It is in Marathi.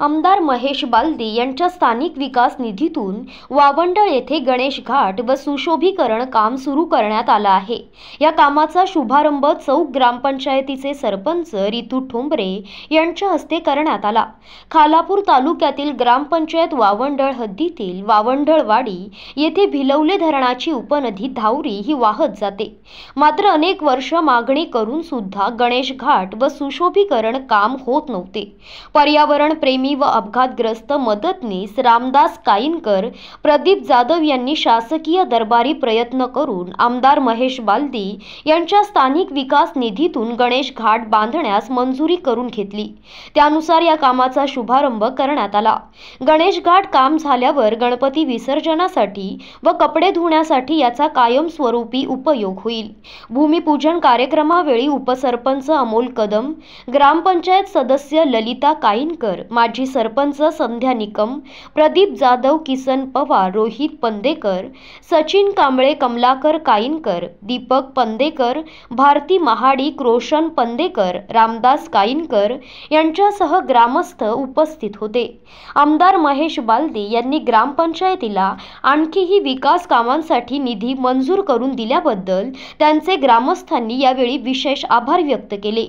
आमदार महेश बालदी यांच्या स्थानिक विकास निधीतून वावंडळ येथे गणेश घाट व सुशोभीकरण काम सुरू करण्यात आलं आहे या कामाचा शुभारंभ चौक ग्रामपंचायतीचे सरपंच रितू ठोंबरे यांच्या हस्ते करण्यात आला खालापूर तालुक्यातील ग्रामपंचायत वावंडळ हद्दीतील वावंडळवाडी येथे भिलवले धरणाची उपनदी धावरी ही वाहत जाते मात्र अनेक वर्ष मागणी करून सुद्धा गणेश घाट व सुशोभीकरण काम होत नव्हते पर्यावरण प्रेम प्रेमी व अपघातग्रस्त मदतनीस रामदास काईनकर प्रदीप जाधव यांनी शासकीय दरबारी प्रयत्न करून आमदार महेश बालदी यांच्या स्थानिक विकास निधीतून गणेश घाट बांधण्यास मंजुरी करून घेतली त्यानुसार या कामाचा शुभारंभ करण्यात आला गणेश घाट काम झाल्यावर गणपती विसर्जनासाठी व कपडे धुण्यासाठी याचा कायमस्वरूपी उपयोग होईल भूमिपूजन कार्यक्रमावेळी उपसरपंच अमोल कदम ग्रामपंचायत सदस्य ललिता काईनकर माजी सरपंच संध्या निकम प्रदीप जाधव किसन पवार रोहित पंदेकर सचिन कांबळे कमलाकर काईनकर दीपक पंदेकर भारती महाडिक रोशन पंदेकर रामदास काईनकर यांच्यासह ग्रामस्थ उपस्थित होते आमदार महेश बालदे यांनी ग्रामपंचायतीला आणखीही विकास कामांसाठी निधी मंजूर करून दिल्याबद्दल त्यांचे ग्रामस्थांनी यावेळी विशेष आभार व्यक्त केले